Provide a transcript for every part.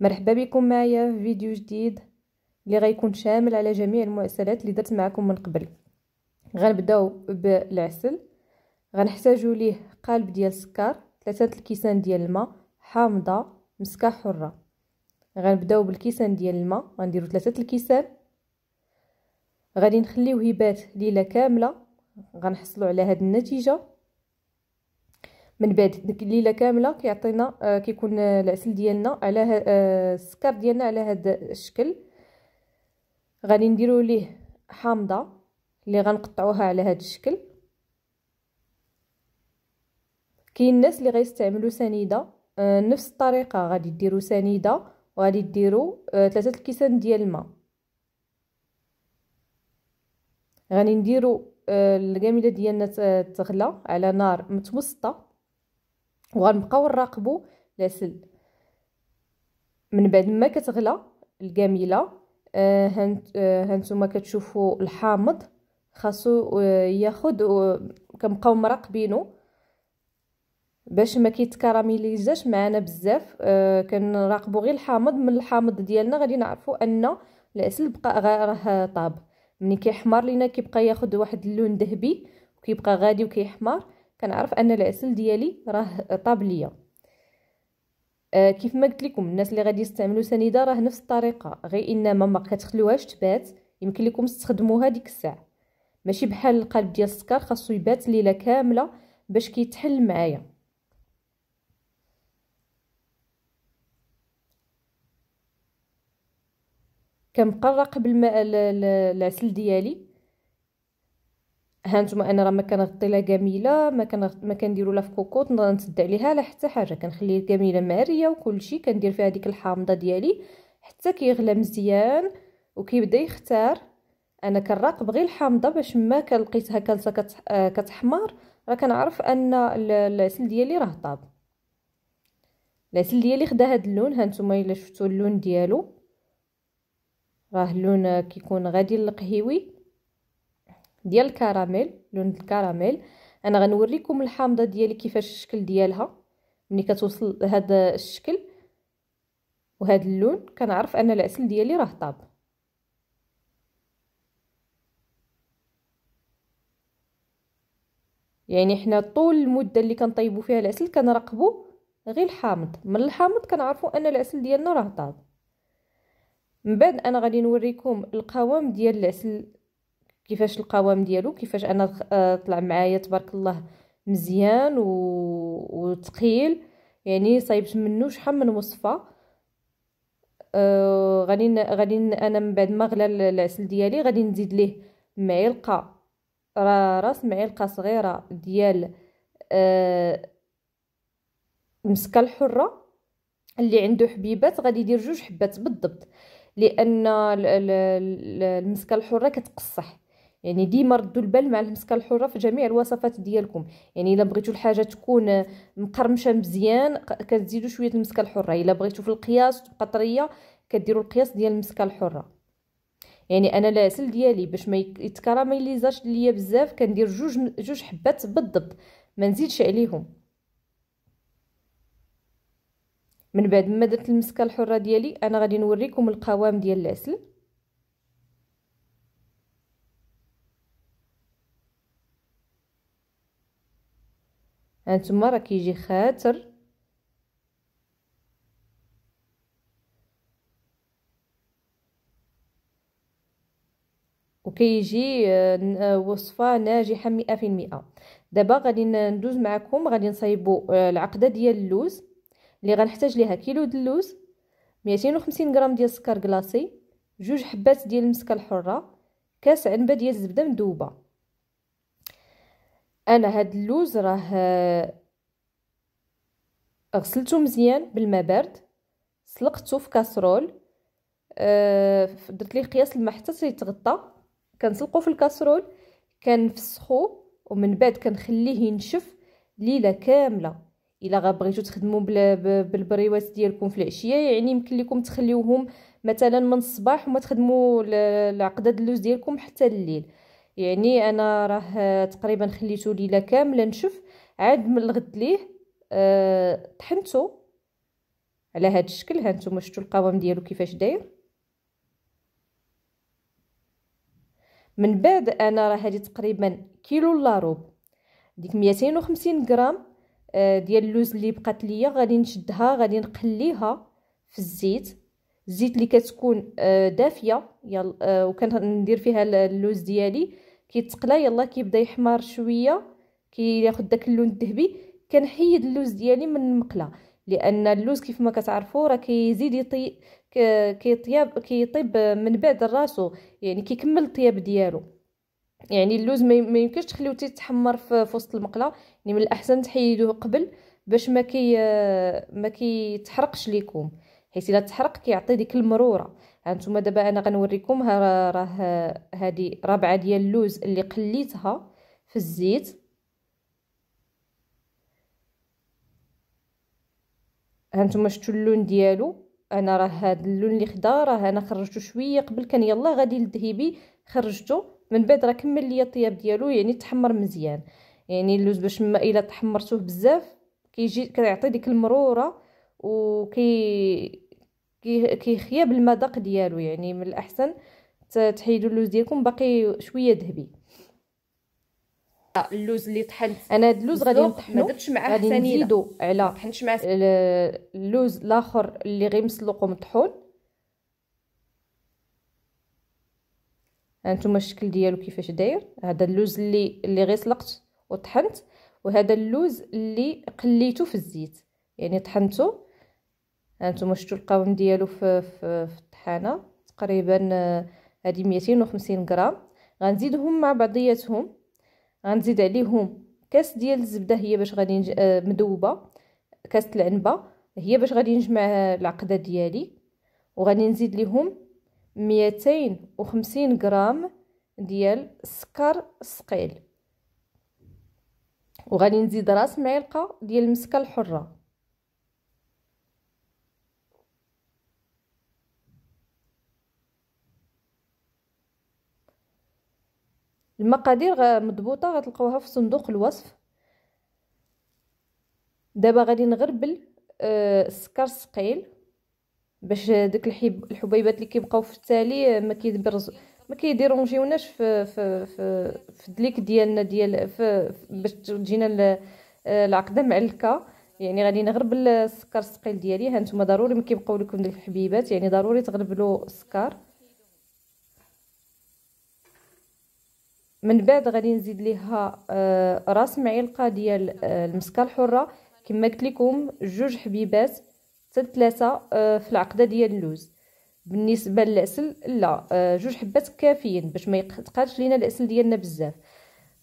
مرحبا بكم معايا في فيديو جديد اللي غيكون شامل على جميع المؤسسات اللي درت معكم من قبل غنبداو بالعسل غنحتاجو ليه قالب ديال السكر ثلاثة الكيسان ديال الماء حامضة مسكة حرة غنبداو بالكيسان ديال الماء غنديرو ثلاثة الكيسان غادي نخليوه يبات ليله كامله غنحصلوا على هذه النتيجه من بعد ديك الليله كامله كيعطينا آه كيكون آه، العسل ديالنا على آه السكر ديالنا على هذا الشكل غادي نديرو ليه حامضه اللي غنقطعوها على هذا الشكل كاين الناس اللي غيستعملوا سنيده آه نفس الطريقه غادي ديروا سنيده وغادي ديروا آه، ثلاثه الكيسان ديال الماء غادي نديروا آه، الكامله ديالنا تغلى على نار متوسطه وغنبقاو نراقبو العسل من بعد ما كتغلى الكامله آه هانت آه هانتوما كتشوفوا الحامض خاصو آه، ياخذ كنبقاو مراقبينو باش ما كيتكراميليزاش معنا بزاف آه كنراقبوا غير الحامض من الحامض ديالنا غادي نعرفوا ان العسل بقى راه طاب ملي كيحمر لينا كيبقى ياخد واحد اللون ذهبي وكيبقى غادي وكيحمر كنعرف ان العسل ديالي راه طاب ليا آه كيف ما قلت لكم الناس اللي غادي يستعملوا سنيده راه نفس الطريقه غير انما ما كتخلوهاش تبات يمكن لكم تستخدموها ديك الساعه ماشي بحال القلب ديال السكر خاصو يبات ليله كامله باش كيتحل معايا كنقرق قبل ما العسل ديالي هانتوما انا راه ما كنغطي لا جميله ما كان ما كنديروا لا في كوكوط نسد عليها لا حتى حاجه كنخلي الكامله ماريه وكلشي كندير فيها ديك الحامضه ديالي حتى كيغلى مزيان وكيبدا يختار انا كنراقب غير الحامضه باش ما كنلقيتها كلسه كتح... آه، كتحمر راه كنعرف ان العسل ديالي راه طاب العسل ديالي خدا هاد اللون هانتوما الا شفتوا اللون ديالو راه اللون كيكون غادي القهيوي ديال الكراميل لون الكراميل انا غنوريكم الحامضه ديالي كيفاش الشكل ديالها ملي كتوصل لهذا الشكل وهذا اللون كنعرف ان العسل ديالي راه طاب يعني حنا طول المده اللي كنطيبوا فيها العسل كنراقبوا غير الحامض من الحامض كنعرفوا ان العسل ديالنا راه طاب من بعد انا غادي نوريكم القوام ديال العسل كيفاش القوام ديالو كيفاش انا آه، طلع معايا تبارك الله مزيان و... وتقيل يعني صايبت منه شحال من وصفه آه غادي غادي انا من بعد ما غلا العسل ديالي غادي نزيد ليه معلقه راس معلقه صغيره ديال آه مسكه الحره اللي عنده حبيبات غادي يدير جوج حبات بالضبط لان المسكه الحره كتقصح يعني ديما ردوا البال مع المسكه الحره في جميع الوصفات ديالكم يعني الا بغيتو الحاجه تكون مقرمشه مزيان كتزيدوا شويه المسكه الحره الا بغيتو في القياس تبقى طريه كديروا القياس ديال المسكه الحره يعني انا العسل ديالي باش ما يتكراميليزاش ليا بزاف كندير جوج جوج حبات بالضبط ما نزيدش عليهم من بعد ما درت المسكه الحره ديالي انا غادي نوريكم القوام ديال العسل هانتوما تما راه كيجي خاتر وكيجي آه، وصفه ناجحه مئة في المئة دابا غادي ندوز معكم غادي نصايبو آه، العقده ديال اللوز اللي غنحتاج ليها كيلو ديال اللوز ميتين وخمسين غرام ديال السكر كلاصي جوج حبات ديال المسكه الحره كاس عنبه ديال الزبده مذوبه انا هاد اللوز راه آه، غسلته مزيان بالماء بارد سلقته في كاسرول أه درت ليه قياس الماء حتى تيتغطى كنسلقو في الكاسرول كنفسخو ومن بعد كنخليه ينشف ليله كامله الا غبغيتو تخدموا بالبريوات ديالكم في العشيه يعني يمكن لكم تخليوهم مثلا من الصباح وما تخدموا العقده اللوز ديالكم حتى الليل يعني انا راه تقريبا خليته ليله كامله نشف عاد من الغد ليه أه طحنته على هذا الشكل ها نتوما شفتوا القوام ديالو كيفاش داير من بعد انا راه هذه تقريبا كيلو لا روب ديك 250 غرام آه، ديال اللوز اللي بقات ليا غادي نشدها غادي نقليها في الزيت الزيت اللي كتكون آه، دافيه آه، وكندير فيها اللوز ديالي كيتقلى يلا كيبدا يحمر شويه كياخد داك اللون الذهبي كنحيد اللوز ديالي من المقله لان اللوز كيف ما كتعرفوا راه كيزيد يطي كيطيب كيطيب من بعد راسو يعني كيكمل الطياب ديالو يعني اللوز ما يمكنش تخليوه تيتحمر في وسط المقله يعني من الاحسن تحيدوه قبل باش ما كي ما كيتحرقش ليكم حيت الا تحرق كيعطي ديك المروره هانتوما دابا انا غنوريكم ها راه هذه ربعه ديال اللوز اللي قليتها في الزيت هانتوما شفتوا اللون ديالو انا راه هذا اللون اللي خدا راه انا خرجته شويه قبل كان يلا غادي للذهبي خرجته من بعد راه كمل ليا الطياب ديالو يعني تحمر مزيان يعني اللوز باش ما الا تحمرتوه بزاف كيجي كيعطي ديك المروره وكي كيخيب المذاق ديالو يعني من الاحسن تحيدوا اللوز ديالكم باقي شويه ذهبي آه، اللوز اللي طحنت انا هاد اللوز غادي نطحنو ما درتش معاه غادي نزيدو على اللوز الاخر اللي غير مسلوق ومطحون هانتوما الشكل ديالو كيفاش داير هذا اللوز اللي اللي غير سلقت وطحنت وهذا اللوز اللي قليته في الزيت يعني طحنته هانتوما شفتوا القوام ديالو في في, الطحانه تقريبا هذه آه، 250 غرام غنزيدهم مع بعضياتهم غنزيد عليهم كاس ديال الزبده هي باش غادي نج... آه، مذوبه كاس العنبه هي باش غادي نجمع العقده ديالي وغادي نزيد ليهم 250 غرام ديال السكر الثقيل وغادي نزيد راس معلقه ديال المسكه الحره المقادير مضبوطه غتلقاوها في صندوق الوصف دابا غادي نغربل السكر آه، الثقيل باش داك الحب الحبيبات اللي كيبقاو في التالي آه، ما كيبرز ما كيديرونجيوناش في في في في الدليك ديالنا ديال في باش تجينا آه، العقده معلكه يعني غادي نغربل السكر الثقيل ديالي هانتوما ضروري ما كيبقاو لكم ديك الحبيبات يعني ضروري تغربلوا السكر من بعد غادي نزيد ليها آه، راس معلقه ديال آه، المسكه الحره كما قلت لكم جوج حبيبات حتى ثلاثه آه، في العقده ديال اللوز بالنسبه للعسل لا جوج حبات كافيين باش ما يتقادش لينا العسل ديالنا بزاف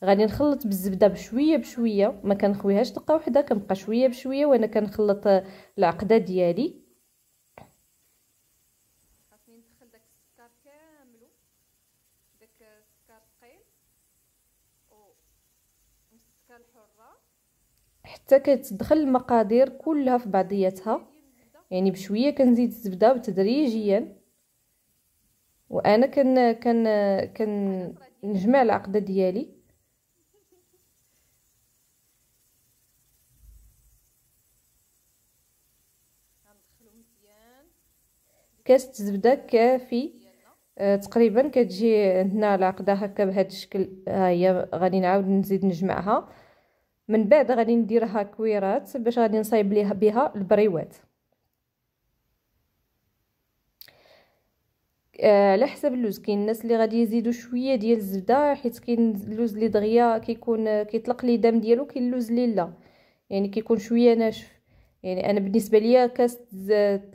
غادي نخلط بالزبده بشويه بشويه ما كنخويهاش دقه وحده كنبقى شويه بشويه وانا كنخلط العقده ديالي حتى كتدخل المقادير كلها في بعضياتها يعني بشويه كنزيد الزبده وتدريجيا وانا كن كن كنجمع العقده ديالي كاس الزبده كافي آه تقريبا كتجي عندنا العقده هكا بهذا الشكل ها هي غادي نعاود نزيد نجمعها من بعد غادي نديرها كويرات باش غادي نصايب ليها بها البريوات آه، على حسب اللوز كاين الناس اللي غادي يزيدوا شويه ديال الزبده حيت كاين اللوز اللي دغيا كيكون كيطلق لي دم ديالو كاين اللوز اللي لا يعني كيكون شويه ناشف يعني انا بالنسبه ليا كاس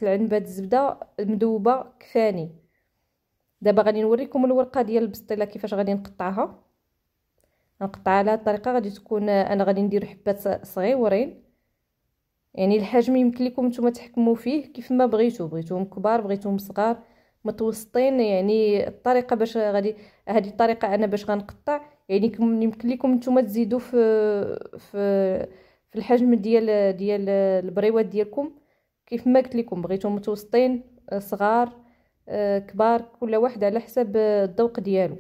العنبه الزبده مذوبه كفاني دابا غادي نوريكم الورقه ديال البسطيله كيفاش غادي نقطعها نقطع على الطريقه غادي تكون انا غادي ندير حبات صغيورين يعني الحجم يمكن لكم نتوما تحكموا فيه كيف ما بغيتو بغيتوهم كبار بغيتوهم صغار متوسطين يعني الطريقه باش غادي هذه الطريقه انا باش غنقطع يعني يمكن لكم نتوما تزيدوا في في في الحجم ديال ديال البريوات ديالكم كيف ما قلت لكم بغيتهم متوسطين صغار آه، كبار كل واحد على حسب الذوق ديالو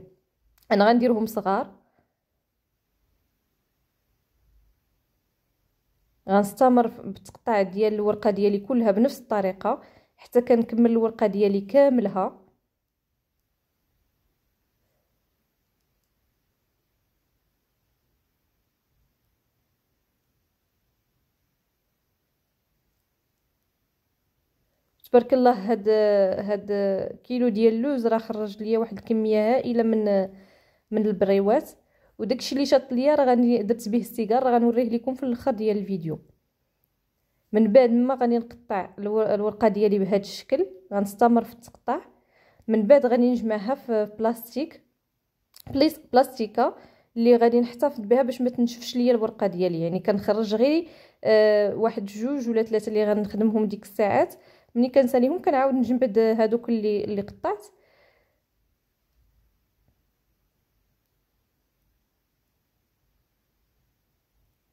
انا غنديرهم صغار غنستمر بالتقطاع ديال الورقه ديالي كلها بنفس الطريقه حتى كنكمل الورقه ديالي كاملها تبارك الله هاد هاد كيلو ديال اللوز راه خرج ليا واحد الكميه هائله من من البريوات وداكشي اللي شاط ليا راه غني درت به السيجار راه غنوريه لكم في الاخر ديال الفيديو من بعد ما غادي نقطع الورقه ديالي بهذا الشكل غنستمر في التقطع من بعد غادي نجمعها في بلاستيك بليس بلاستيكه اللي غادي نحتفظ بها باش ما تنشفش ليا الورقه ديالي يعني كنخرج غير آه واحد جوج ولا ثلاثه اللي غنخدمهم ديك الساعات ملي كنساليهم كنعاود نجبد هادوك اللي اللي قطعت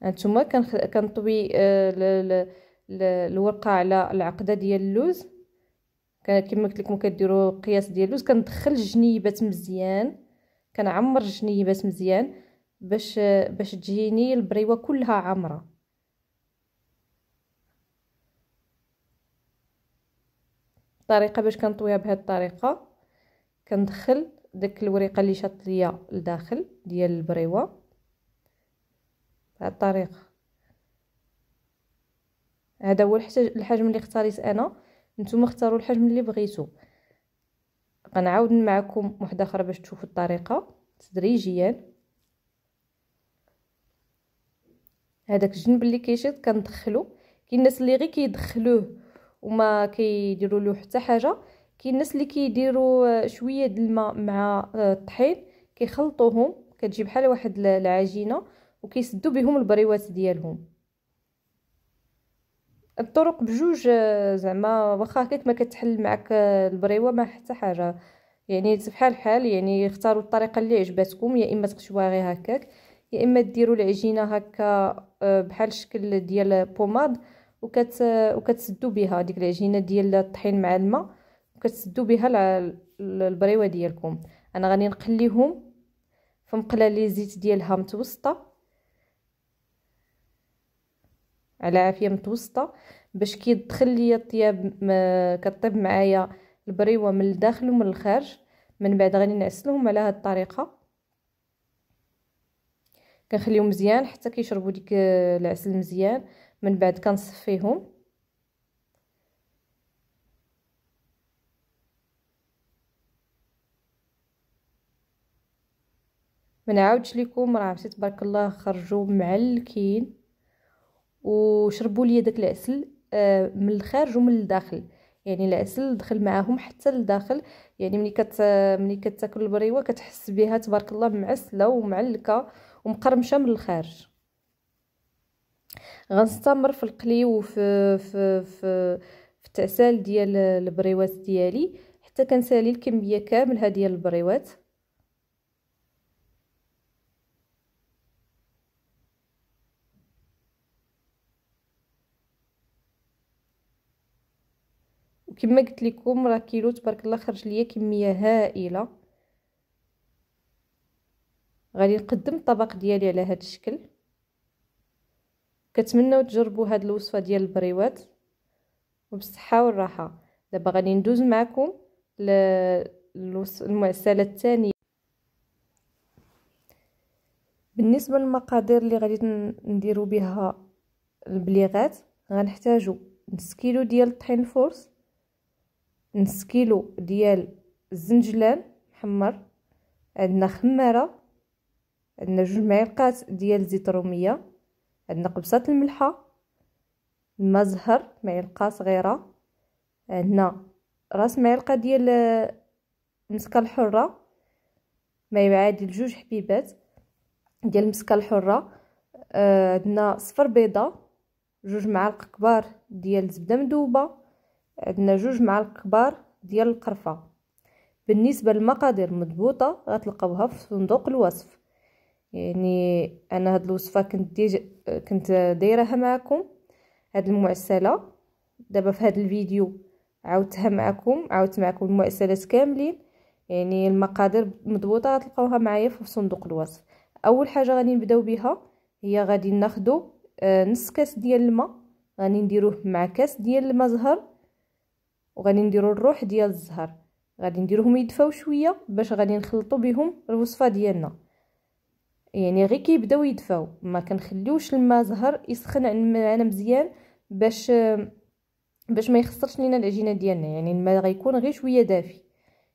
هانتوما كنطوي آه، الورقه على العقده ديال اللوز كما قلت لكم كديروا قياس ديال اللوز كندخل الجنيبات مزيان كنعمر الجنيبات مزيان باش باش تجيني البريوه كلها عامره الطريقه باش كنطويها بهذه الطريقه كندخل داك الوريقه اللي شاط ليا لداخل ديال البريوه بهذه الطريقه هذا هو الحجم اللي اختاريت انا نتوما اختاروا الحجم اللي بغيتو غنعاود معكم واحده اخرى باش تشوفوا الطريقه تدريجيا هذاك الجنب اللي كيشد كندخلو كاين الناس اللي غير كيدخلوه وما كيديروا له حتى حاجه كاين الناس اللي كيديروا شويه د الماء مع الطحين آه، كيخلطوهم كتجي بحال واحد العجينه وكيسدوا بهم البريوات ديالهم الطرق بجوج آه، زعما واخا هكاك ما كتحل معك آه، البريوه ما حتى حاجه يعني بحال بحال يعني اختاروا الطريقه اللي عجبتكم يا اما تقشوها غير هكاك يا اما ديروا العجينه هكا آه، بحال الشكل ديال بوماد وكت وكتسدوا بها ديك العجينه ديال الطحين مع الماء وكتسدوا بها البريوه ديالكم انا غادي نقليهم في مقله لي زيت ديالها متوسطه على عافيه متوسطه باش كي تدخل ليا الطياب كطيب معايا البريوه من الداخل ومن الخارج من بعد غادي نعسلهم على هذه الطريقه كنخليهم مزيان حتى كيشربوا ديك العسل مزيان من بعد كنصفيهم ما نعاودش لكم راه تبارك الله خرجوا معلكين وشربوا لي داك العسل آه، من الخارج ومن الداخل يعني العسل دخل معاهم حتى للداخل يعني ملي كت ملي كتاكل البريوه كتحس بها تبارك الله معسله ومعلكه ومقرمشه من الخارج غنستمر في القلي وفي في في, في التعسال ديال البريوات ديالي حتى كنسالي الكميه كامله ديال البريوات كما قلت لكم راه كيلو تبارك الله خرج ليا كميه هائله غادي نقدم الطبق ديالي على هذا الشكل كنتمنوا تجربوا هذه الوصفه ديال البريوات وبالصحه والراحه دابا غادي ندوز معكم للمعسله الثانيه بالنسبه للمقادير اللي غادي نديرو بها البليغات غنحتاجو نص كيلو ديال الطحين الفورص نص كيلو ديال الزنجلان محمر عندنا خماره عندنا جوج معلقات ديال زيت الروميه عندنا قبصات الملحه ما زهر معلقه صغيره عندنا راس معلقه ديال آه، المسكه الحره ما يعادل جوج حبيبات ديال المسكه الحره آه، عندنا صفر بيضه جوج معالق كبار ديال الزبده مذوبه عندنا جوج معالق كبار ديال القرفه بالنسبه للمقادير مضبوطه غتلقاوها في صندوق الوصف يعني انا هاد الوصفه كنت ديج... كنت دايراها معكم هاد المعسله دابا في هاد الفيديو عاودتها معكم عاودت معكم المعسلات كاملين يعني المقادير مضبوطه غتلقاوها معايا في صندوق الوصف اول حاجه غادي نبداو بها هي غادي ناخدو آه، نص كاس ديال الماء غادي نديروه مع كاس ديال الماء زهر وغادي نديرو الروح ديال الزهر غادي نديروهم يدفاو شويه باش غادي نخلطو بهم الوصفه ديالنا يعني غير كيبداو يدفاو ما كنخليوش الماء زهر يسخن معنا مزيان باش باش ما يخسرش لينا العجينه ديالنا يعني الماء غيكون غير شويه دافي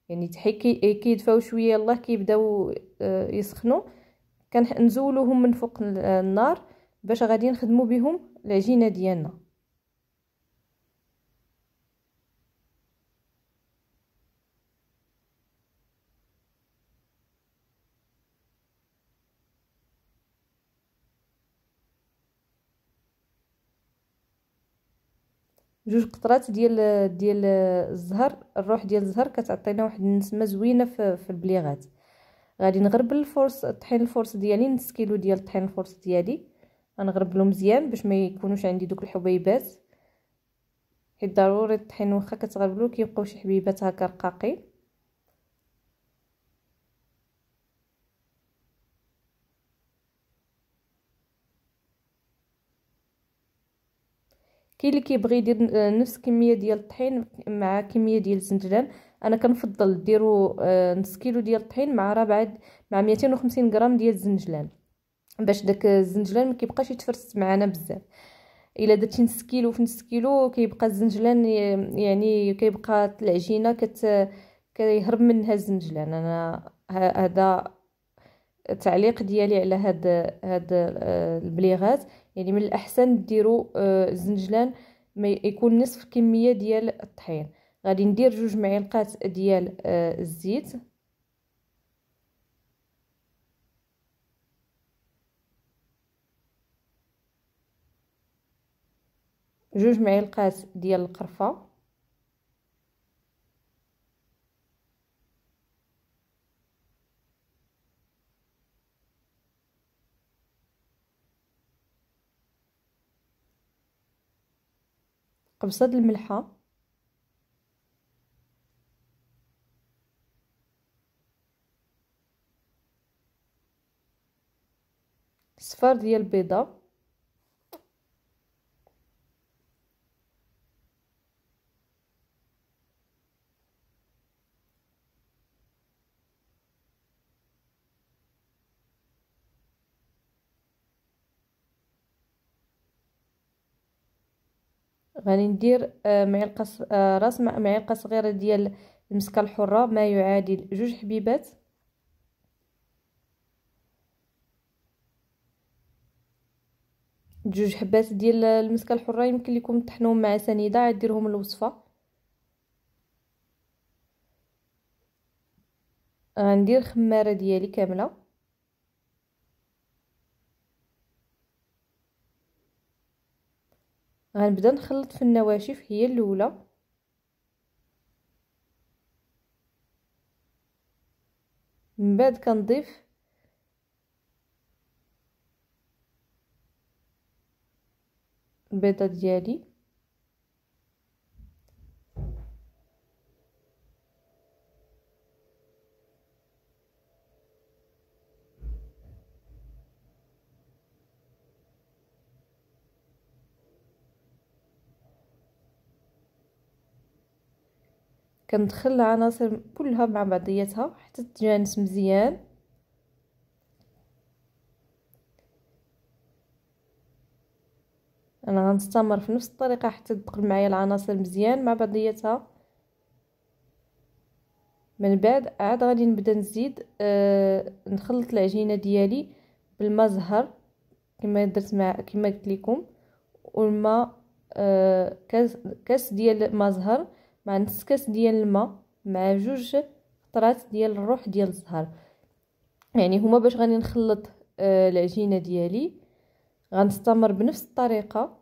يعني حيت كيدفاو شويه الله كيبداو آه، يسخنوا كنزولوهم من فوق النار باش غادي نخدمو بهم العجينه ديالنا جوج قطرات ديال ديال الزهر الروح ديال الزهر كتعطينا واحد النسمه زوينه في, في البليغات غادي نغربل الفرص الطحين الفرص ديالي نص كيلو ديال الطحين الفرص ديالي غنغربلو مزيان باش ما يكونوش عندي دوك الحبيبات حيت ضروري الطحين واخا كتغربلو كيبقاو شي حبيبات هكا رقاقين كاين اللي كيبغي يدير آه، نفس الكميه ديال الطحين مع كميه ديال الزنجلان انا كنفضل ديروا آه، نص كيلو ديال الطحين مع ربعه مع 250 غرام ديال الزنجلان باش داك الزنجلان ما كيبقاش يتفرس معنا بزاف الا درتي نص كيلو في نص كيلو كيبقى الزنجلان آه، يعني كيبقى العجينه كت كيهرب منها الزنجلان انا هذا تعليق ديالي على هاد هاد البليغات يعني من الاحسن ديروا الزنجلان آه، ما يكون نصف كميه ديال الطحين غادي ندير جوج معلقات ديال آه، الزيت جوج معلقات ديال القرفه قبصه د الملحه صفار ديال البيضه غادي ندير آه، معلقه آه، راس معلقه صغيره ديال المسكه الحره ما يعادل جوج حبيبات جوج حبات ديال المسكه الحره يمكن لكم تطحنوهم مع سنيده عاد ديرهم الوصفه غندير خماره ديالي كامله غنبدا نخلط في النواشف هي الاولى من بعد كنضيف البيضه ديالي كندخل العناصر كلها مع بعضياتها حتى تجانس مزيان انا غنستمر في نفس الطريقه حتى تدخل معايا العناصر مزيان مع بعضياتها من بعد عاد غادي نبدا نزيد آه نخلط العجينه ديالي بالماء زهر كما درت مع كما قلت لكم والماء آه كاس ديال ما زهر مع نص كاس ديال الماء مع جوج قطرات ديال الروح ديال الزهر يعني هما باش غادي نخلط آه، العجينه ديالي غنستمر بنفس الطريقه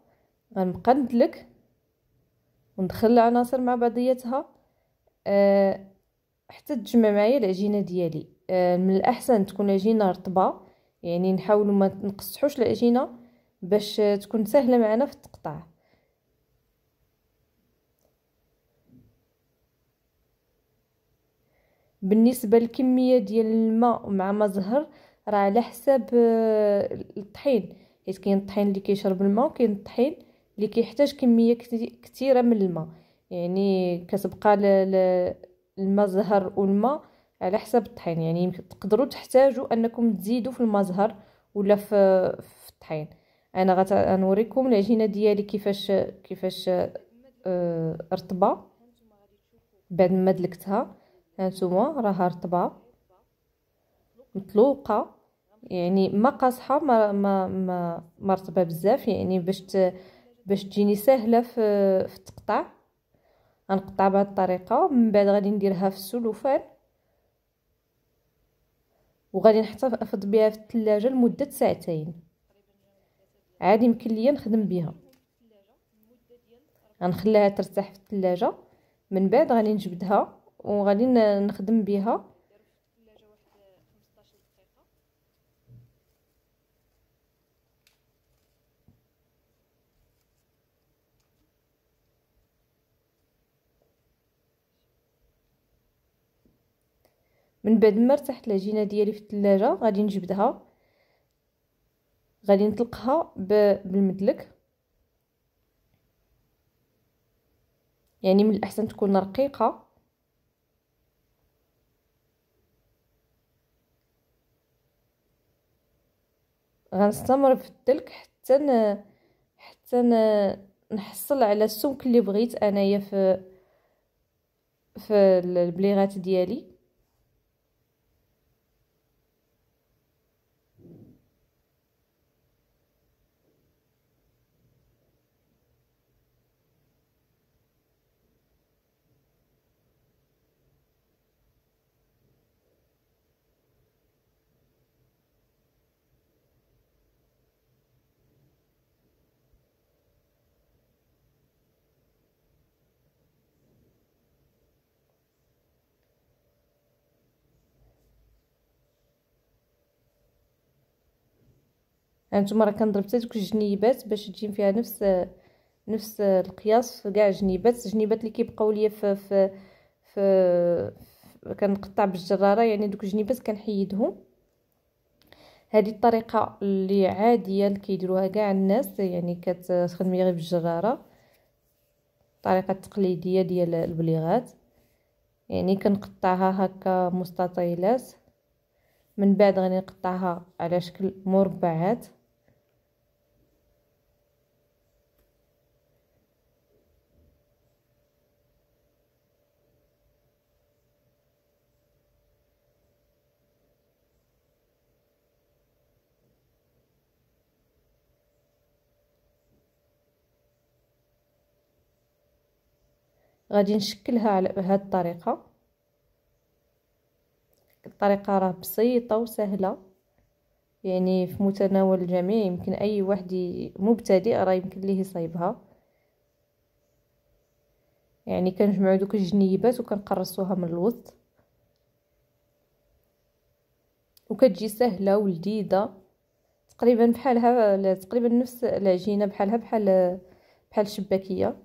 غنبقى ندلك وندخل العناصر مع بعضياتها آه، حتى تجمع معايا العجينه ديالي آه، من الاحسن تكون العجينه رطبه يعني نحاولوا ما نقصحوش العجينه باش تكون سهله معنا في التقطيع بالنسبه للكميه ديال الماء مع ما زهر راه على حساب آه، الطحين حيت كاين الطحين اللي كيشرب الماء وكاين الطحين اللي كيحتاج كميه كثيره من الماء يعني كتبقى الماء زهر والماء على حساب الطحين يعني تقدروا تحتاجوا انكم تزيدوا في الماء زهر ولا في في الطحين انا غنوريكم العجينه ديالي كيفاش كيفاش آه، رطبه بعد ما دلكتها هانتوما راها رطبه مطلوقه يعني ما قاصحه ما ما ما مرطبه بزاف يعني باش باش تجيني سهله في في التقطاع غنقطع بهذه الطريقه من بعد غادي نديرها في السلوفان وغادي نحتفظ بها في الثلاجه لمده ساعتين عاد يمكن ليا نخدم بها غنخليها ترتاح في الثلاجه من بعد غادي نجبدها وغادي نخدم بها من بعد ما ارتحت العجينه ديالي في الثلاجه غادي نجبدها غادي نطلقها بالمدلك يعني من الاحسن تكون رقيقه غنستمر في الدلك حتى ن... حتى ن... نحصل على السمك اللي بغيت انايا في في البليغات ديالي هانتوما يعني راه كنضرب حتى دوك الجنيبات باش تجي فيها نفس نفس القياس في كاع الجنيبات الجنيبات اللي كيبقاو ليا في في في كنقطع بالجراره يعني دوك الجنيبات كنحيدهم هذه الطريقه اللي عاديه اللي كيديروها كاع الناس يعني كتخدمي غير بالجراره الطريقه التقليديه ديال البليغات يعني كنقطعها هكا مستطيلات من بعد غادي نقطعها على شكل مربعات غادي نشكلها على بهذه الطريقه الطريقه راه بسيطه وسهله يعني في متناول الجميع يمكن اي واحد مبتدئ راه يمكن ليه يصايبها يعني كنجمعوا دوك الجنيبات وكنقرصوها من الوسط وكتجي سهله ولذيذه تقريبا بحالها تقريبا نفس العجينه بحالها بحال بحال الشباكيه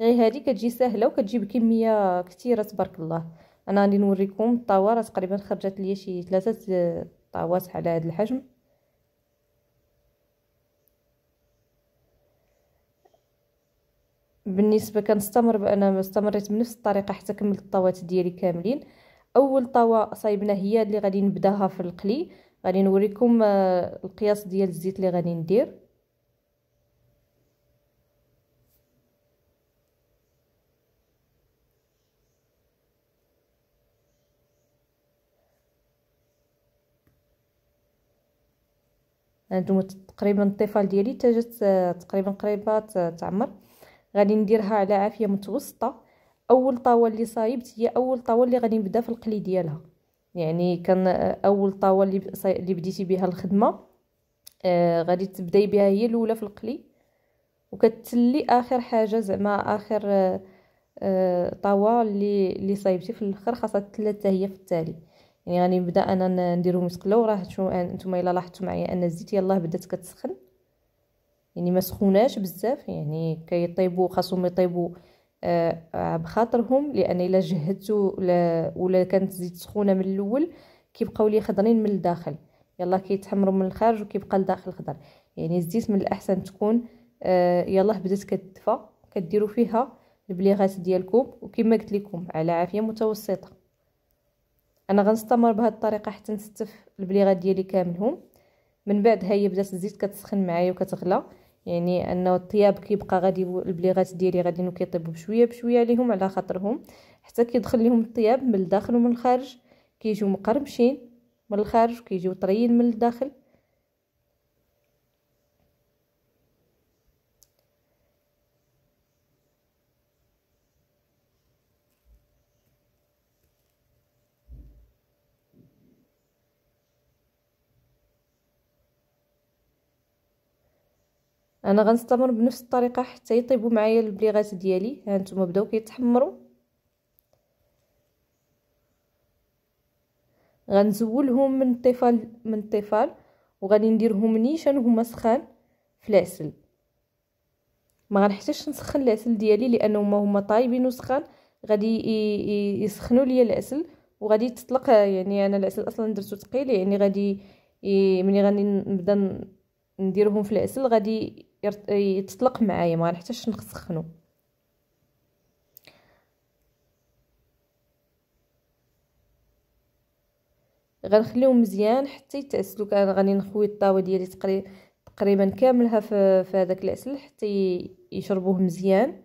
غير يعني هذه كتجي سهله وكتجيب كميه كثيره تبارك الله انا غادي نوريكم الطاوه تقريبا خرجت ليا شي ثلاثه طاوات على هذا الحجم بالنسبه كنستمر بانا استمريت بنفس الطريقه حتى كملت الطاوات ديالي كاملين اول طاوه صايبنا هي اللي غادي نبداها في القلي غادي نوريكم آه، القياس ديال الزيت اللي غادي ندير تقريبا الطفال ديالي حتى جات آه، تقريبا قريبه تعمر غادي نديرها على عافيه متوسطه اول طاوه اللي صايبت هي اول طاوه اللي غادي نبدا في القلي ديالها يعني كان آه، اول طاوه اللي اللي بديتي بها الخدمه آه غادي تبداي بها هي الاولى في القلي وكتلي اخر حاجه زعما اخر آه, آه، طاوه اللي اللي صايبتي في الاخر خاصها تلاتة هي في التالي يعني غادي نبدا انا نديرو مسكله وراه انتم الا لاحظتوا معايا ان الزيت يلاه بدات كتسخن يعني ما سخوناش بزاف يعني كيطيبوا خاصهم يطيبوا آه بخاطرهم لان الا جهدتو ولا, كانت الزيت سخونه من الاول كيبقاو لي خضرين من الداخل يلا كيتحمروا من الخارج وكيبقى الداخل خضر يعني الزيت من الاحسن تكون آه يلا بدات كتدفى كديروا فيها البليغات ديالكم وكما قلت لكم على عافيه متوسطه انا غنستمر بهاد الطريقه حتى نستف البليغات ديالي كاملهم من بعد هي بدات الزيت كتسخن معايا وكتغلى يعني انه الطياب كيبقى غادي البليغات ديالي غاديين كيطيبوا بشويه بشويه عليهم على خاطرهم حتى كيدخل لهم الطياب من الداخل ومن الخارج كيجيو مقرمشين من الخارج وكيجيو طريين من الداخل انا غنستمر بنفس الطريقه حتى يطيبوا معايا البليغات ديالي ها نتوما بداو كيتحمروا غنزولهم من الطفال من الطفال وغادي نديرهم نيشان هما سخان في العسل ما غنحتاجش نسخن العسل ديالي لانهم هما طايبين وسخان غادي يسخنوا ليا العسل وغادي تطلق يعني انا العسل اصلا درتو ثقيل يعني غادي ملي غادي نبدا نديرهم في العسل غادي يتطلق معايا ما نحتاجش نسخنو غنخليهم مزيان حتى يتعسلو كان غادي نخوي الطاوه ديالي تقريبا تقريبا كاملها في, في هذاك العسل حتى يشربوه مزيان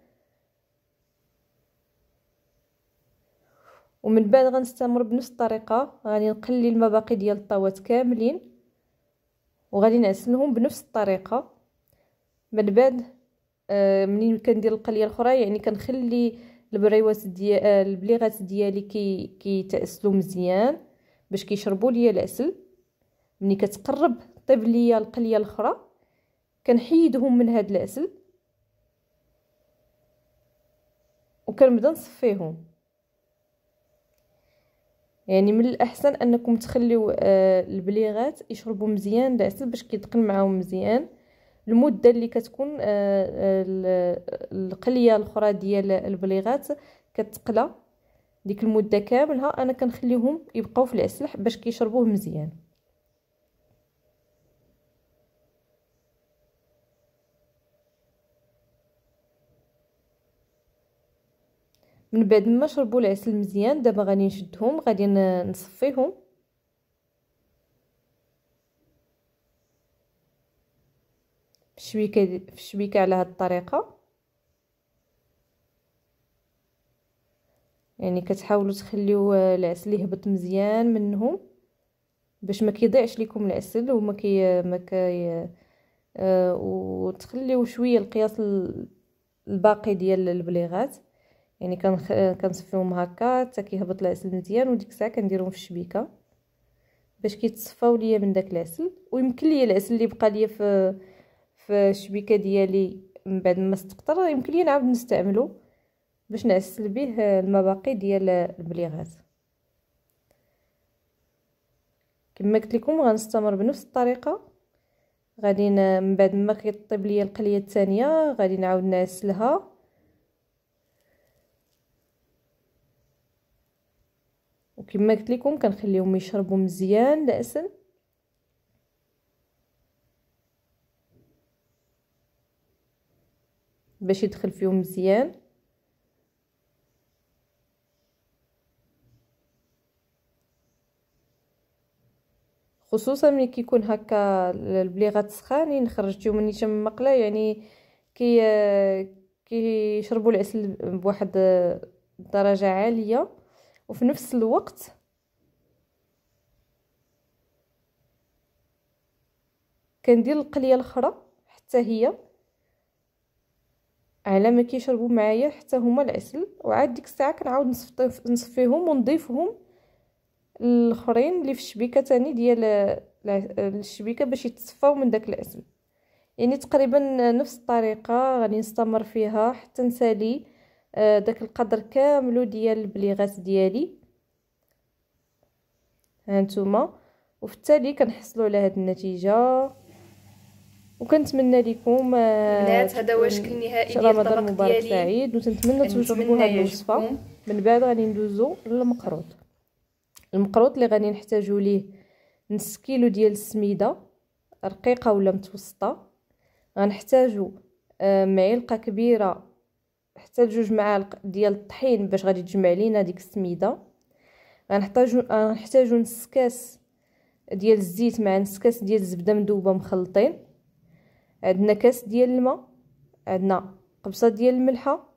ومن بعد غنستمر بنفس الطريقه غادي نقلي المباقي ديال الطاوات كاملين وغادي نعسلهم بنفس الطريقه من بعد آه منين كندير القليه الاخرى يعني كنخلي البريوات ديال آه، البليغات ديالي كي كيتعسلوا مزيان باش كيشربوا ليا العسل ملي كتقرب طيب ليا القليه الاخرى كنحيدهم من هاد العسل وكنبدا نصفيهم يعني من الاحسن انكم تخليو آه، البليغات يشربوا مزيان العسل باش كيدقن معاهم مزيان المده اللي كتكون آه، آه، القليه الاخرى ديال البليغات كتقلى ديك المده كاملها انا كنخليهم يبقاو في العسل باش كيشربوه مزيان من بعد ما شربوا العسل مزيان دابا غادي نشدهم غادي نصفيهم بشبيكه في الشبيكه على هاد الطريقه يعني كتحاولوا تخليو العسل يهبط مزيان منهم باش ما كيضيعش لكم العسل وما كي ما كي آه، وتخليو شويه القياس الباقي ديال البليغات يعني كنخ... آه، كنصفيهم هكا حتى كيهبط العسل مزيان وديك الساعه كنديرهم في الشبيكه باش كيتصفاو ليا من داك العسل ويمكن ليا العسل اللي بقى ليا في في الشبيكه ديالي من بعد ما استقطر يمكن ليا نعاود نستعملو باش نعسل به آه، المباقي ديال البليغات كما قلت لكم غنستمر بنفس الطريقه غادي من بعد ما كيطيب ليا القليه الثانيه غادي نعاود نعسلها وكما قلت لكم كنخليهم يشربوا مزيان العسل باش يدخل فيهم مزيان خصوصا ملي كيكون هكا البليغات سخانين يعني خرجتيهم من تما مقله يعني كي كيشربوا العسل بواحد الدرجه عاليه وفي نفس الوقت كندير القليه الاخرى حتى هي على ما كيشربوا معايا حتى هما العسل وعاد ديك الساعه كنعاود نصفيهم ونضيفهم الاخرين اللي في الشبيكه تاني ديال الشبيكه باش يتصفاو من داك العسل يعني تقريبا نفس الطريقه غادي نستمر فيها حتى نسالي آه، داك القدر كاملو ديال البليغات ديالي هانتوما وفي التالي كنحصلوا على هاد النتيجه وكنتمنى لكم آه، بنات هذا هو الشكل النهائي ديال الطبق ديالي سعيد وتنتمنى تجربوا هاد الوصفه من بعد غادي ندوزو للمقروط المقروط اللي غادي نحتاجو ليه نص كيلو ديال السميده رقيقه ولا متوسطه غنحتاجو آه، معلقه كبيره حتى جوج معالق ديال الطحين باش غادي تجمع لينا ديك السميده غنحتاجو غنحتاجو نص كاس ديال الزيت مع نص كاس ديال الزبده مذوبه مخلطين عندنا كاس ديال الماء عندنا قبصه ديال الملحه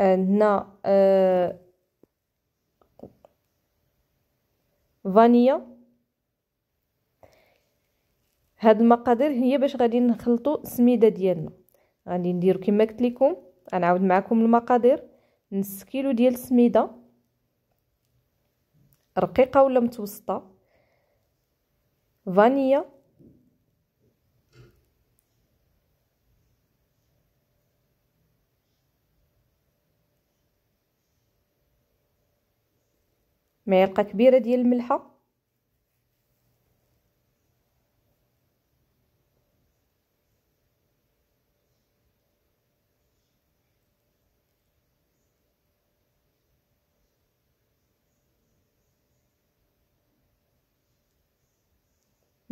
عندنا آه فانيا هاد المقادير هي باش غادي نخلطو السميده ديالنا غادي نديرو كما قلت لكم غنعاود معكم المقادير نص كيلو ديال السميده رقيقه ولا متوسطه فانيا معلقه كبيره ديال الملحه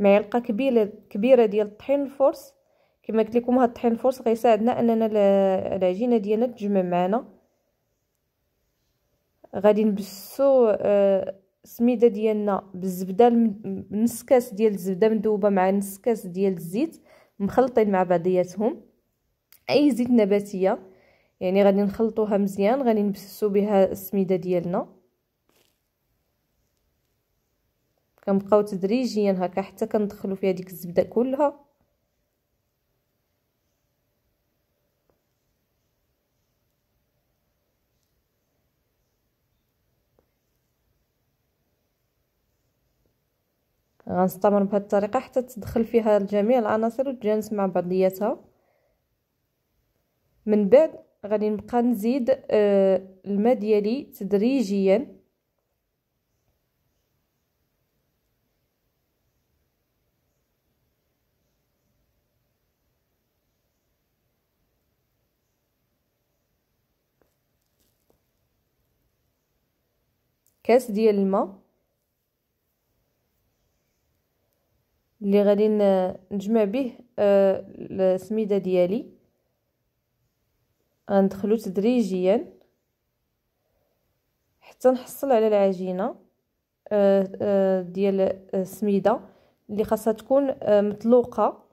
معلقه كبيره كبيره ديال الطحين الفورس كما قلت لكم هاد الطحين الفورس غيساعدنا اننا العجينه ديالنا تجمع معنا غادي نبسو السميده آه، ديالنا بالزبده نص كاس ديال الزبده مذوبه مع نص كاس ديال الزيت مخلطين مع بعضياتهم اي زيت نباتيه يعني غادي نخلطوها مزيان غادي نبسسو بها السميده ديالنا كنبقاو تدريجيا هكا حتى كندخلو فيها ديك الزبده كلها غنستمر بهذه الطريقه حتى تدخل فيها جميع العناصر وتجانس مع بعضياتها من بعد غادي نبقى نزيد آه، الماء ديالي تدريجيا كاس ديال الماء اللي غادي نجمع به آه، السميده ديالي غندخلو تدريجيا حتى نحصل على العجينه آه، آه، ديال السميده اللي خاصها تكون مطلوقه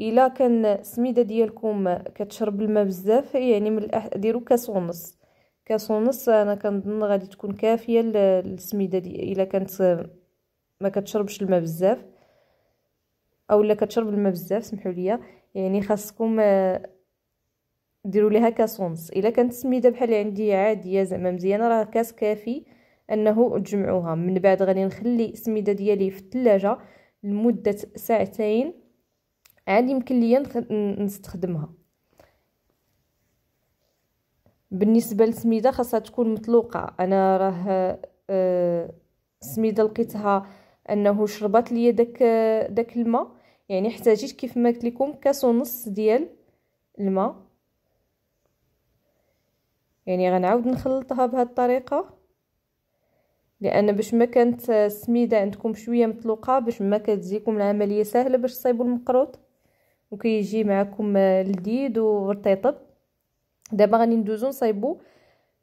الا كان السميده ديالكم كتشرب الماء بزاف يعني من ديروا كاس ونص كاس ونص انا كنظن غادي تكون كافيه للسميده دي الا كانت ما كتشربش الماء بزاف اولا كتشرب الماء بزاف سمحوا لي يعني خاصكم آه، ديروا ليها كاس ونص الا كانت السميده بحال عندي عاديه زعما مزيانه راه كاس كافي انه تجمعوها من بعد غادي نخلي السميده ديالي في الثلاجه لمده ساعتين عاد يمكن ليا نستخدمها بالنسبه للسميده خاصها تكون مطلوقه انا راه السميده آه، لقيتها انه شربت لي داك داك الماء يعني احتاجيت كيف ما قلت لكم كاس ونص ديال الماء يعني غنعاود نخلطها بهذه الطريقه لان باش ما كانت السميده آه، عندكم شويه مطلوقه باش ما كتجيكم العمليه سهله باش تصايبوا المقروط وكيجي معكم آه، لذيذ ورطيطب دابا غادي ندوزو نصايبو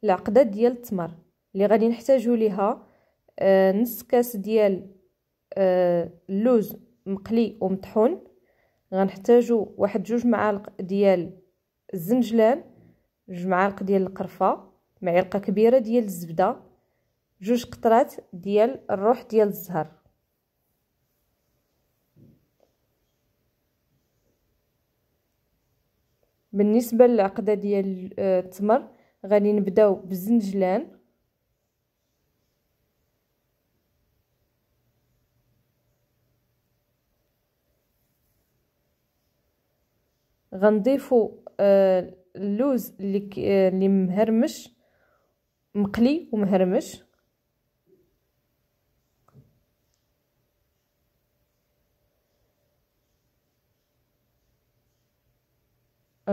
العقده ديال التمر اللي غادي نحتاجو ليها آه، نص كاس ديال آه، اللوز مقلي ومطحون غنحتاجو واحد جوج معالق ديال الزنجلان جوج معالق ديال القرفه معلقه كبيره ديال الزبده جوج قطرات ديال الروح ديال الزهر بالنسبه للعقده ديال التمر آه، غادي نبداو بالزنجلان غنضيفو آه، اللوز آه، اللي مهرمش مقلي ومهرمش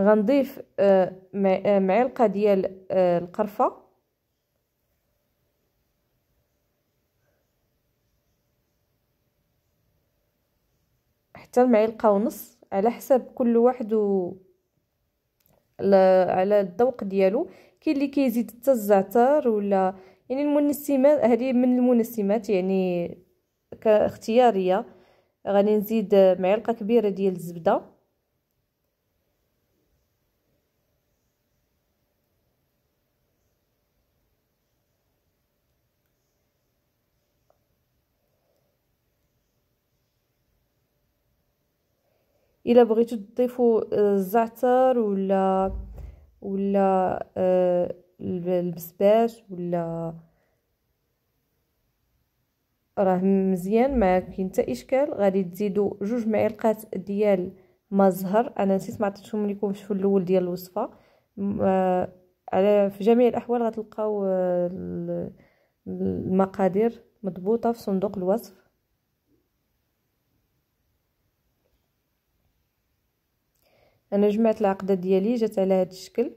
غنضيف آه، آه، معلقه ديال آه، القرفه حتى معلقه ونص على حسب كل واحد و على الذوق ديالو كاين اللي كيزيد حتى الزعتر ولا يعني المنسمات هذه من المنسمات يعني كاختياريه غادي نزيد معلقه كبيره ديال الزبده الا بغيتو تضيفوا آه، الزعتر ولا ولا آه، البسباس ولا راه مزيان ما كاين حتى اشكال غادي تزيدوا جوج معلقات ديال ما زهر انا نسيت ما عطيتهم لكم في الاول ديال الوصفه آه، على في جميع الاحوال غتلقاو المقادير مضبوطه في صندوق الوصف انا جمعت العقده ديالي جات على هذا الشكل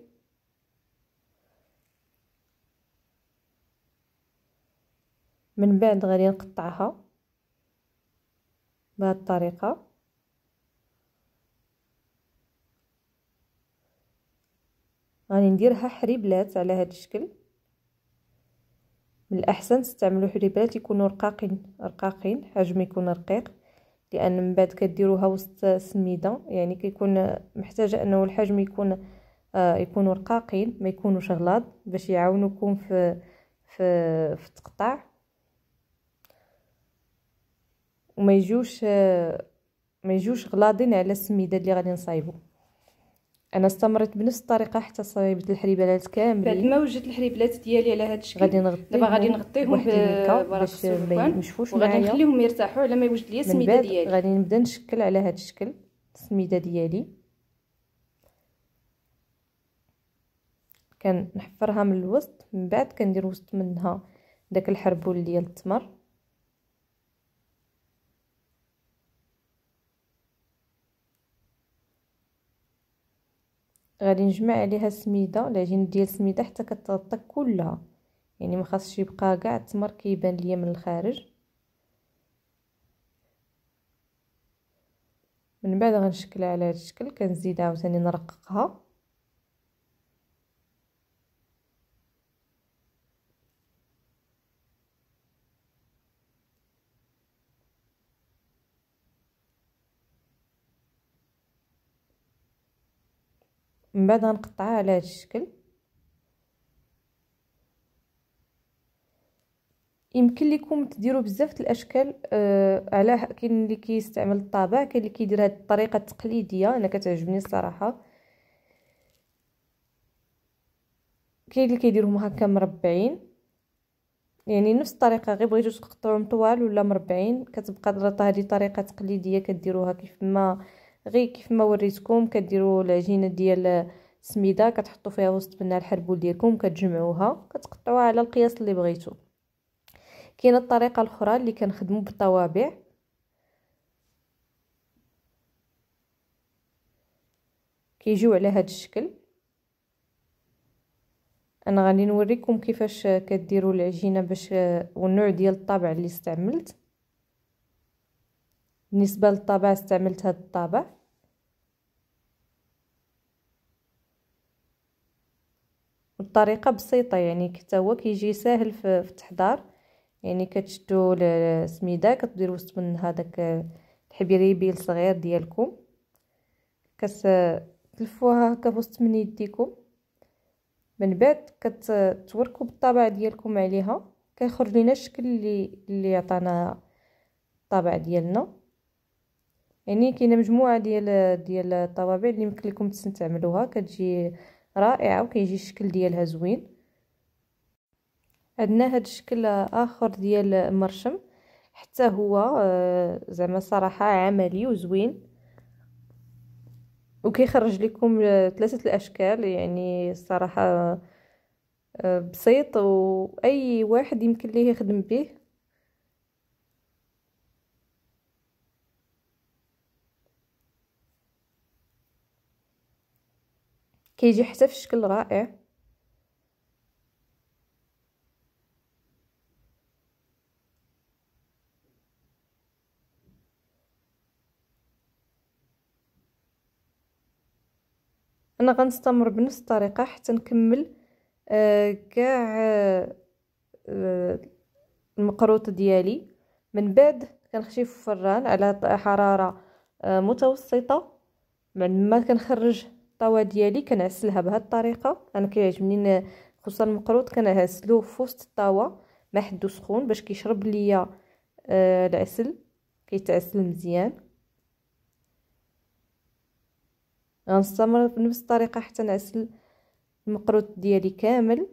من بعد غادي نقطعها بهذه الطريقه غادي نديرها حريبلات على هذا الشكل من الاحسن تستعملوا حريبلات يكونوا رقاقين رقاقين حجم يكون رقيق لان من بعد كديروها وسط السميده يعني كيكون محتاجه انه الحجم يكون آه يكونوا رقاقين ما يكونوش غلاض باش يعاونوكم في في في التقطاع وما يجوش آه ما يجوش غلاضين على السميده اللي غادي نصايبو انا استمرت بنفس الطريقه حتى صايبت الحريبلات كاملين بعد ما وجدت الحريبلات ديالي على هذا الشكل غادي نغطيهم دابا غادي نغطيهم بورق السلوفان وغادي نخليهم يرتاحوا على ما يوجد لي السميده ديالي غادي نبدا نشكل على هذا الشكل السميده ديالي كنحفرها من الوسط من بعد كندير وسط منها داك الحربول ديال التمر غادي نجمع عليها السميده العجينه ديال السميده حتى كتغطى كلها يعني ما خاصش يبقى كاع التمر كيبان ليا من الخارج من بعد غنشكلها على هذا الشكل كنزيد عاوتاني نرققها من بعد غنقطعها على هذا الشكل يمكن لكم تديروا بزاف الاشكال آه على كاين اللي كيستعمل الطابع كاين اللي كيدير هذه الطريقه التقليديه انا كتعجبني الصراحه كاين اللي كيديرهم هكا مربعين يعني نفس الطريقه غير بغيتو تقطعوهم طوال ولا مربعين كتبقى هذه طريقه تقليديه كديروها كيف ما غير كيف ما وريتكم كديروا العجينه ديال السميده كتحطوا فيها وسط منها الحربول ديالكم كتجمعوها كتقطعوها على القياس اللي بغيتو كاينه الطريقه الاخرى اللي كنخدموا بالطوابع كيجيو على هذا الشكل انا غادي نوريكم كيفاش كديروا العجينه باش والنوع ديال الطابع اللي استعملت بالنسبة للطابع استعملت هاد الطابع الطريقة بسيطة يعني حتى هو كيجي ساهل في التحضير يعني كتشدو السميدة كتديرو وسط من هذاك الحبيريبي الصغير ديالكم كتلفوها هكا وسط من يديكم من بعد كتوركوا بالطابع ديالكم عليها كيخرج لينا الشكل اللي اللي عطانا الطابع ديالنا يعني كاينه مجموعه ديال ديال الطوابع اللي يمكن لكم تستعملوها كتجي رائعه وكيجي الشكل ديالها زوين عندنا هذا الشكل اخر ديال المرشم حتى هو آه، زعما صراحه عملي وزوين وكيخرج لكم ثلاثه آه، الاشكال يعني الصراحه آه، بسيط واي واحد يمكن ليه يخدم به كيجي حتى في شكل رائع انا غنستمر بنفس الطريقه حتى نكمل آه، كاع آه آه المقروط ديالي من بعد كنخشي في الفران على حراره آه متوسطه بعد ما كنخرج الطوا ديالي كنعسلها بهذه الطريقه انا كيعجبني خصوصا المقروط كنعسلو في وسط الطاوه مع حدو سخون باش كيشرب ليا آه العسل كيتعسل مزيان غنستمر بنفس الطريقه حتى نعسل المقروط ديالي كامل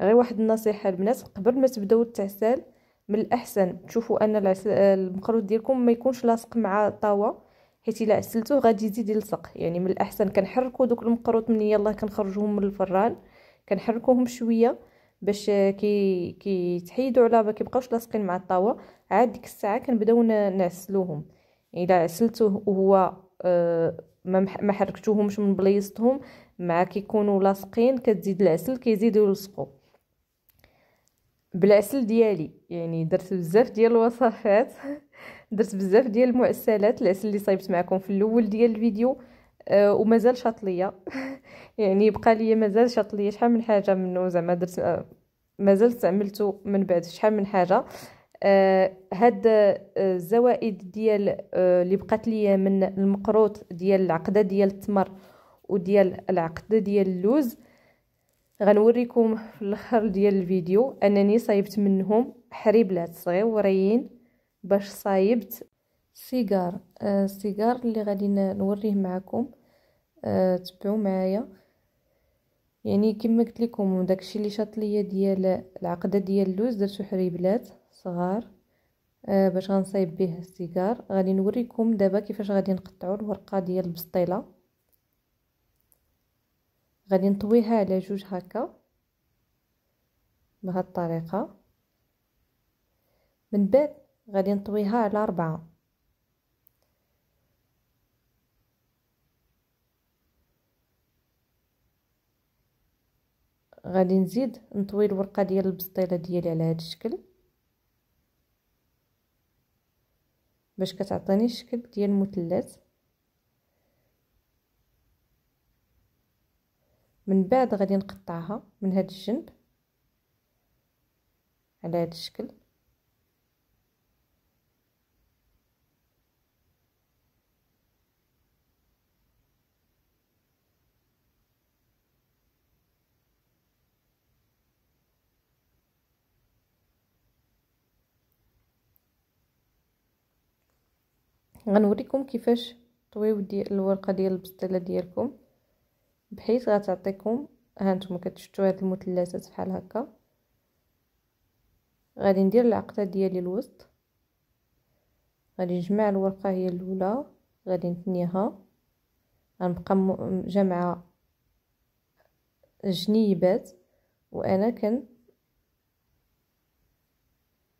غير واحد النصيحه البنات قبل ما تبداو التعسال من الاحسن تشوفوا ان المخروط ديالكم ما يكونش لاصق مع الطاوه حيت الا عسلتوه غادي يزيد يلصق يعني من الاحسن كنحركوا دوك المقروط من يلاه كنخرجوهم من الفران كنحركوهم شويه باش كي كيتحيدوا على ما كيبقاوش لاصقين مع الطاوه عاد ديك الساعه كنبداو نعسلوهم الا عسلتوه وهو آه، ما حركتوهمش من بلايصتهم مع كيكونوا لاصقين كتزيد العسل كيزيدوا يلصقوا بالعسل ديالي يعني درت بزاف ديال الوصفات درت بزاف ديال المعسلات العسل اللي صايبت معكم في الاول ديال الفيديو أه ومازال شاط يعني بقى ليا مازال شاط ليا شحال من حاجه منه زعما درت أه مازال استعملته من بعد شحال من حاجه آه هاد آه، الزوائد ديال آه اللي بقات ليا من المقروط ديال العقده ديال التمر وديال العقده ديال اللوز آه غنوريكم في الاخر ديال الفيديو انني صايبت منهم حريبلات صغيورين باش صايبت سيجار السيجار آه اللي غادي نوريه معكم آه تبعوا معايا يعني كما قلت لكم داكشي اللي شاط ليا ديال العقده ديال اللوز درتو حريبلات صغار آه باش غنصايب به السيجار غادي نوريكم دابا كيفاش غادي نقطعوا الورقه ديال البسطيله غادي نطويها على جوج هكا بهاد الطريقه من بعد غادي نطويها على أربعة غادي نزيد نطوي الورقه ديال البسطيله ديالي على هاد الشكل باش كتعطيني الشكل ديال المثلث من بعد غادي نقطعها من هذا الجنب على هذا الشكل غنوريكم كيفاش طويو ديال الورقه ديال البسطيله ديالكم بحيث غتعطيكم هانتوما كتشتو هاد المثلثات بحال هكا غادي ندير العقده ديالي الوسط غادي نجمع الورقه هي الاولى غادي نثنيها غنبقى جامعه جنيبات وانا كن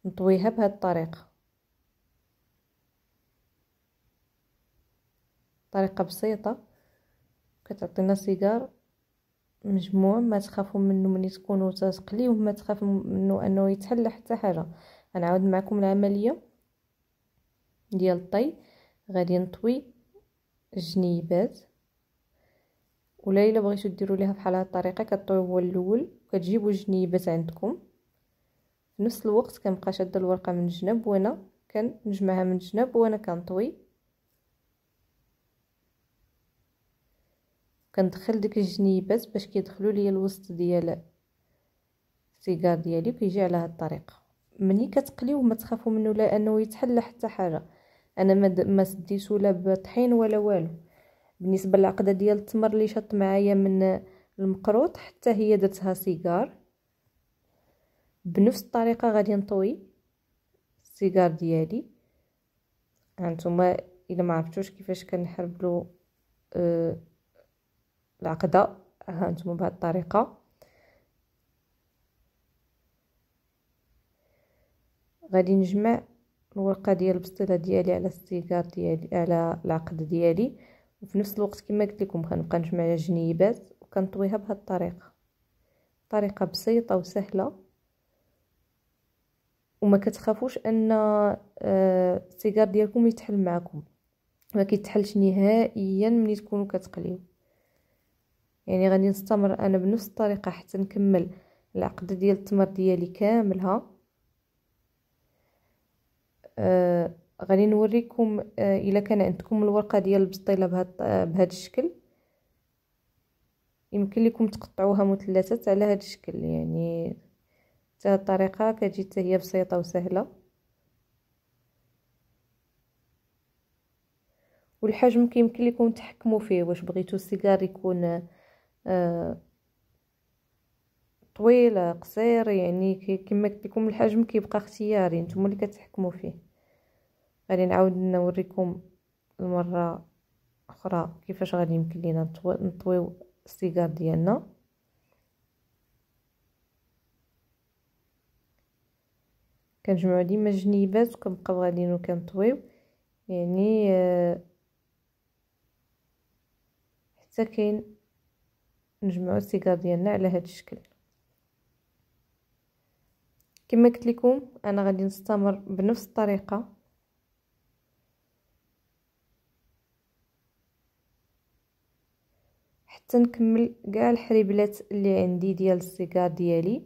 نطويها بهاد الطريقه طريقه بسيطه كتعطينا سيجار مجموع ما تخافوا منه ملي تكونوا تسقلي وما تخافوا منه انه يتحل حتى حاجه غنعاود معكم العمليه ديال الطي غادي نطوي الجنيبات ولا الا بغيتو ديروا ليها بحال هاد الطريقه كطويو هو الاول وكتجيبوا الجنيبات عندكم في نفس الوقت كنبقى شاده الورقه من الجنب وانا كنجمعها من الجنب وانا كنطوي كندخل ديك الجنيبات باش كيدخلوا ليا الوسط ديال السيجار ديالي وكيجي على هاد الطريقه ملي كتقليو ما تخافوا منه لا انه يتحل حتى حاجه انا ما, ما سديتش لا بطحين ولا والو بالنسبه للعقده ديال التمر اللي شط معايا من المقروط حتى هي درتها سيجار بنفس الطريقه غادي نطوي السيجار ديالي هانتوما الا ما عرفتوش كيفاش كنحربلو آه العقده ها نتوما بهذه الطريقه غادي نجمع الورقه ديال البسطيله ديالي على السيجار ديالي على العقد ديالي وفي نفس الوقت كما قلت لكم كنبقى نجمع على الجنيبات وكنطويها بهذه الطريقه طريقه بسيطه وسهله وما كتخافوش ان آه، السيجار ديالكم يتحل معكم ما كيتحلش نهائيا ملي تكونوا كتقليو يعني غادي نستمر انا بنفس الطريقه حتى نكمل العقده ديال التمر ديالي كاملها آه غادي نوريكم آه الا كان عندكم الورقه ديال البسطيله بهاد آه، بهذا الشكل يمكن لكم تقطعوها مثلثات على هذا الشكل يعني حتى الطريقه كتجي حتى هي بسيطه وسهله والحجم كيمكن لكم تحكموا فيه واش بغيتو السيجار يكون آه، طويل قصير يعني كما قلت لكم الحجم كيبقى اختياري نتوما اللي كتحكموا فيه غادي نعاود نوريكم المره اخرى كيفاش غادي يمكن لينا نطويو السيجار ديالنا كنجمعو ديما الجنيبات وكنبقاو غاديين وكنطويو يعني آه، حتى كاين نجمعو السيكار ديالنا على هذا الشكل كما قلت لكم انا غادي نستمر بنفس الطريقه حتى نكمل كاع الحريبلات اللي عندي ديال السيكار ديالي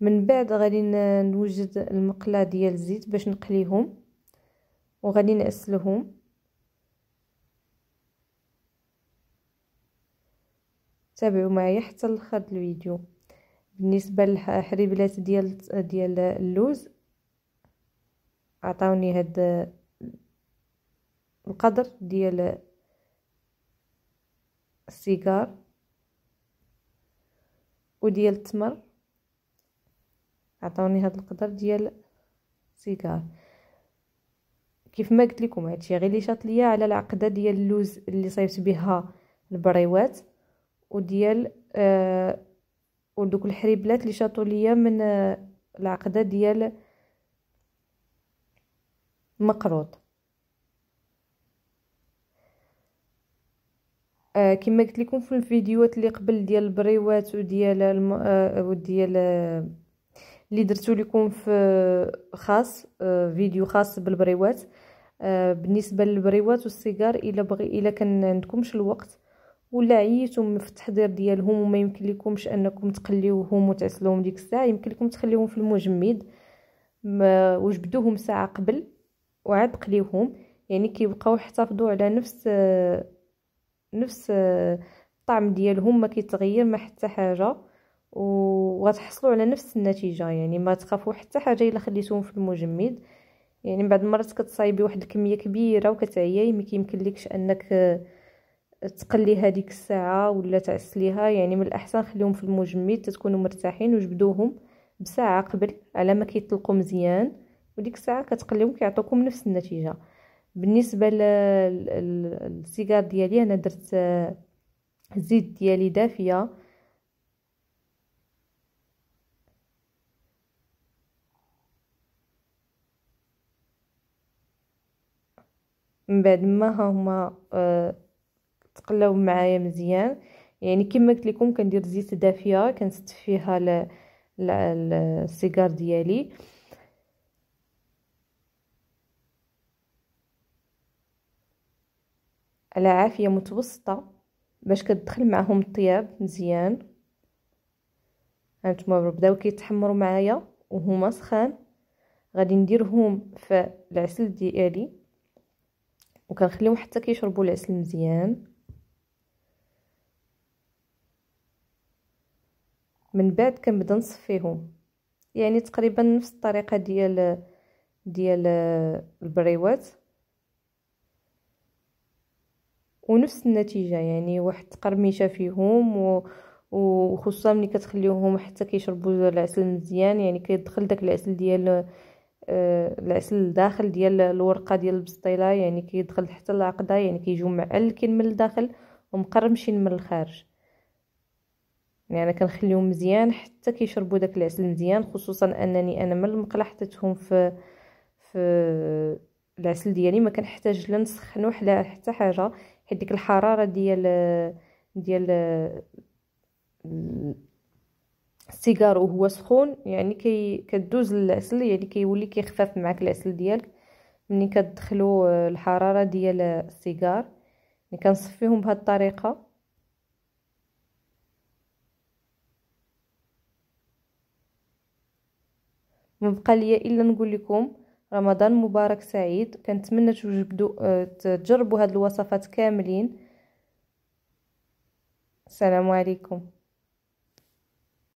من بعد غادي نوجد المقله ديال الزيت باش نقليهم وغادي نعسلهم تابعوا معايا حتى لخر الفيديو بالنسبه للحريبلات ديال ديال اللوز عطاوني هاد القدر ديال السيجار وديال التمر عطاوني هاد القدر ديال السيجار كيف ما قلت لكم هادشي غير اللي شاط ليا على العقده ديال اللوز اللي صايبت بها البريوات وديال آه ودوك الحريبلات اللي شاطوا ليا من آه العقده ديال مقروط آه كما قلت لكم في الفيديوهات اللي قبل ديال البريوات وديال الم... آه وديال آه اللي درتو لكم في آه، خاص آه فيديو خاص بالبريوات آه بالنسبه للبريوات والسيجار الا بغي الا كان عندكمش الوقت ولا عييتم في التحضير ديالهم وما يمكن لكمش انكم تقليوهم وتعسلوهم ديك الساعه يمكن لكم تخليوهم في المجمد وجبدوهم ساعه قبل وعاد قليوهم يعني كيبقاو يحتفظوا على نفس نفس الطعم ديالهم ما كيتغير ما حتى حاجه وغتحصلوا على نفس النتيجه يعني ما تخافوا حتى حاجه الا خليتوهم في المجمد يعني بعض المرات كتصايبي واحد الكميه كبيره وكتعياي ما كيمكنلكش انك تقلي هذيك الساعه ولا تعسليها يعني من الاحسن خليهم في المجمد تكونوا مرتاحين وجبدوهم بساعه قبل على ما كيطلقوا مزيان وديك الساعه كتقليهم كيعطوكم نفس النتيجه بالنسبه للسيجار ديالي انا درت الزيت ديالي دافيه من بعد ما هما آه تقلاو معايا مزيان يعني كما قلت لكم كندير زيت دافيه كنستف فيها ل... ل... السيجار ديالي على عافيه متوسطه باش كتدخل معهم الطياب مزيان هانتوما بداو كيتحمروا معايا وهما سخان غادي نديرهم في العسل ديالي وكنخليهم حتى كيشربوا العسل مزيان من بعد كنبدا نصفيهم يعني تقريبا نفس الطريقه ديال ديال البريوات ونفس النتيجه يعني واحد تقرميشه فيهم و وخصوصا ملي كتخليوهم حتى كيشربوا العسل مزيان يعني كيدخل داك العسل ديال آه، العسل الداخل ديال الورقه ديال البسطيله يعني كيدخل حتى العقده يعني كيجيو معلكين من الداخل ومقرمشين من الخارج يعني انا كنخليهم مزيان حتى كيشربوا داك العسل مزيان خصوصا انني انا من المقله حطيتهم في في العسل ديالي ما كنحتاج لا نسخنو حلا حتى حاجه حيت ديك الحراره ديال ديال السيجار وهو سخون يعني كي كدوز العسل يعني كيولي كيخفف معك العسل ديالك ملي كتدخلو الحراره ديال السيجار يعني كنصفيهم بهاد الطريقه ما بقى ليا الا نقول لكم رمضان مبارك سعيد كنتمنى آه، تجربوا هاد الوصفات كاملين السلام عليكم